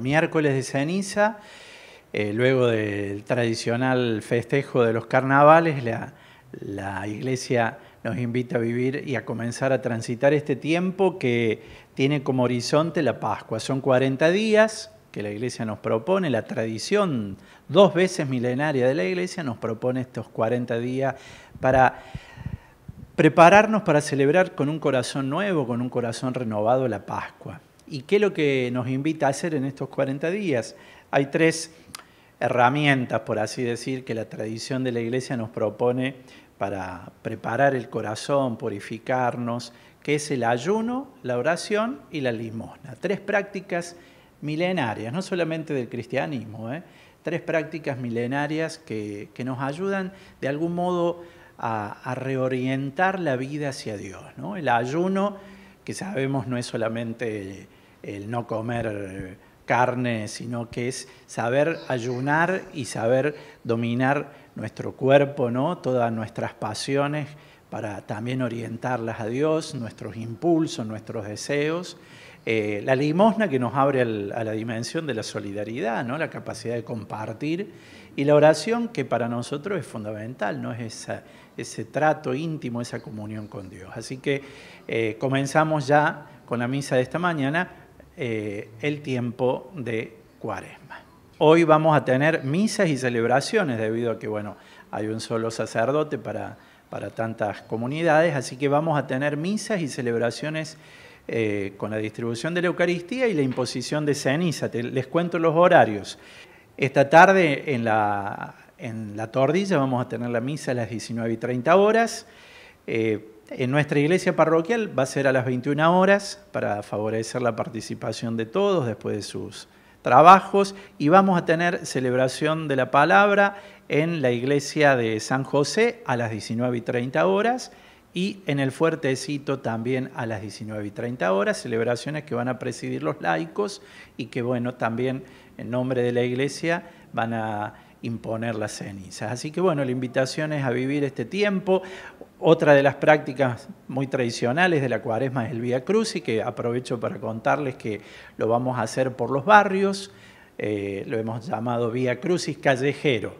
Miércoles de ceniza, eh, luego del tradicional festejo de los carnavales, la iglesia nos invita a vivir y a comenzar a transitar este tiempo que tiene como horizonte la Pascua. Son 40 días que la iglesia nos propone, la tradición dos veces milenaria de la iglesia nos propone estos 40 días para prepararnos para celebrar con un corazón nuevo, con un corazón renovado la Pascua. ¿Y qué es lo que nos invita a hacer en estos 40 días? Hay tres herramientas, por así decir, que la tradición de la iglesia nos propone para preparar el corazón, purificarnos, que es el ayuno, la oración y la limosna. Tres prácticas milenarias, no solamente del cristianismo, ¿eh? tres prácticas milenarias que, nos ayudan de algún modo a, reorientar la vida hacia Dios. El ayuno, que sabemos no es solamente el no comer eh, carne, sino que es saber ayunar y saber dominar nuestro cuerpo, ¿no? todas nuestras pasiones para también orientarlas a Dios, nuestros impulsos, nuestros deseos. Eh, la limosna que nos abre a la dimensión de la solidaridad, ¿no? la capacidad de compartir, y la oración que para nosotros es fundamental, ¿no? es ese trato íntimo, esa comunión con Dios. Así que eh, comenzamos ya con la misa de esta mañana eh, el tiempo de cuaresma. Hoy vamos a tener misas y celebraciones debido a que, bueno, hay un solo sacerdote para, para tantas comunidades, así que vamos a tener misas y celebraciones eh, con la distribución de la Eucaristía y la imposición de ceniza. les cuento los horarios. Esta tarde en la, en la Tordilla vamos a tener la misa a las 19 y 30 horas. Eh, en nuestra iglesia parroquial va a ser a las 21 horas para favorecer la participación de todos después de sus trabajos y vamos a tener celebración de la palabra en la iglesia de San José a las 19 y 30 horas y en el fuertecito también a las 19 y 30 horas, celebraciones que van a presidir los laicos y que bueno, también en nombre de la iglesia van a imponer las cenizas. Así que bueno, la invitación es a vivir este tiempo. Otra de las prácticas muy tradicionales de la cuaresma es el Via Crucis, que aprovecho para contarles que lo vamos a hacer por los barrios, eh, lo hemos llamado Via Crucis callejero.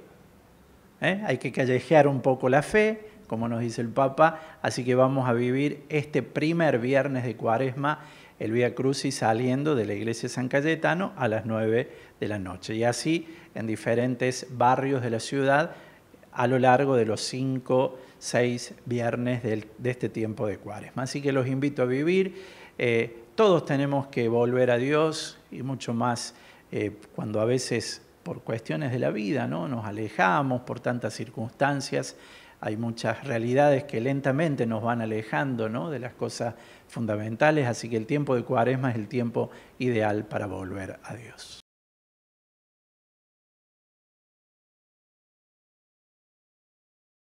¿eh? Hay que callejear un poco la fe, como nos dice el Papa, así que vamos a vivir este primer viernes de cuaresma el Via Crucis saliendo de la iglesia de San Cayetano a las 9 de la noche. Y así en diferentes barrios de la ciudad a lo largo de los cinco, seis viernes de este tiempo de cuaresma. Así que los invito a vivir. Eh, todos tenemos que volver a Dios y mucho más eh, cuando a veces por cuestiones de la vida, ¿no? Nos alejamos por tantas circunstancias, hay muchas realidades que lentamente nos van alejando, De las cosas fundamentales, así que el tiempo de Cuaresma es el tiempo ideal para volver a Dios.